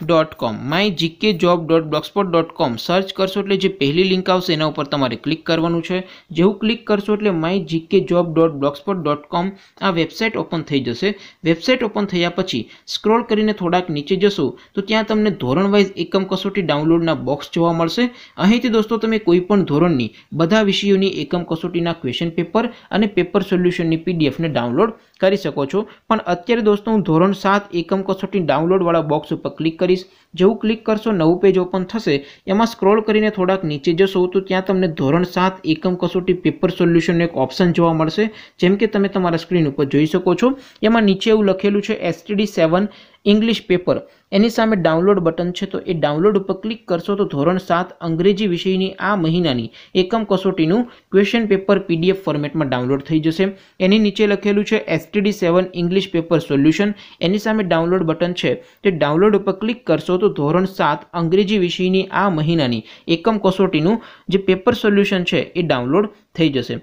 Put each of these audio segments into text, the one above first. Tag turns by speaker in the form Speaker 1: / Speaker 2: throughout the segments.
Speaker 1: dot com my GK job dot blogspot dot com search કરશો એટલે જે પહેલી લિંક આવશે એના ઉપર તમારે ક્લિક કરવાનું છે જેવું ક્લિક કરશો એટલે my GK job dot blogspot dot com આ વેબસાઇટ ઓપન થઈ જશે વેબસાઇટ ઓપન થયા પછી સ્ક્રોલ કરીને થોડાક નીચે જશો તો ત્યાં તમને ધોરણ ધોરણવાઇઝ એકમ કસોટી ડાઉનલોડના બોક્સ જોવા મળશે અહીંથી દોસ્તો તમે કોઈપણ ધોરણની બધા વિષયોની એકમ કસોટીના ક્વેશ્ચન પેપર અને પેપર સોલ્યુશનની પીડીએફને ડાઉનલોડ કરી શકો છો પણ અત્યારે દોસ્તો હું ધોરણ સાત એકમ કસોટી ડાઉનલોડવાળા બોક્સ ઉપર ક્લિક કરી કરીશ જેવું ક્લિક કરશો નવું પેજ ઓપન થશે એમાં સ્ક્રોલ કરીને થોડાક નીચે જશો તો ત્યાં તમને ધોરણ સાત એકમ કસોટી પેપર સોલ્યુશનનો એક ઓપ્શન જોવા મળશે જેમ કે તમે તમારા સ્ક્રીન ઉપર જોઈ શકો છો એમાં નીચે એવું લખેલું છે એસટીડી સેવન ઇંગ્લિશ પેપર એની સામે ડાઉનલોડ બટન છે તો એ ડાઉનલોડ ઉપર ક્લિક કરશો તો ધોરણ સાત અંગ્રેજી વિષયની આ મહિનાની એકમ કસોટીનું ક્વેશ્ચન પેપર પીડીએફ ફોર્મેટમાં ડાઉનલોડ થઈ જશે એની નીચે લખેલું છે STD seven English paper solution એની સામે ડાઉનલોડ બટન છે તે ડાઉનલોડ ઉપર ક્લિક કરશો તો ધોરણ સાત અંગ્રેજી વિષયની આ મહિનાની એકમ કસોટીનું જે પેપર સોલ્યુશન છે એ ડાઉનલોડ થઈ જશે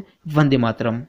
Speaker 1: cântând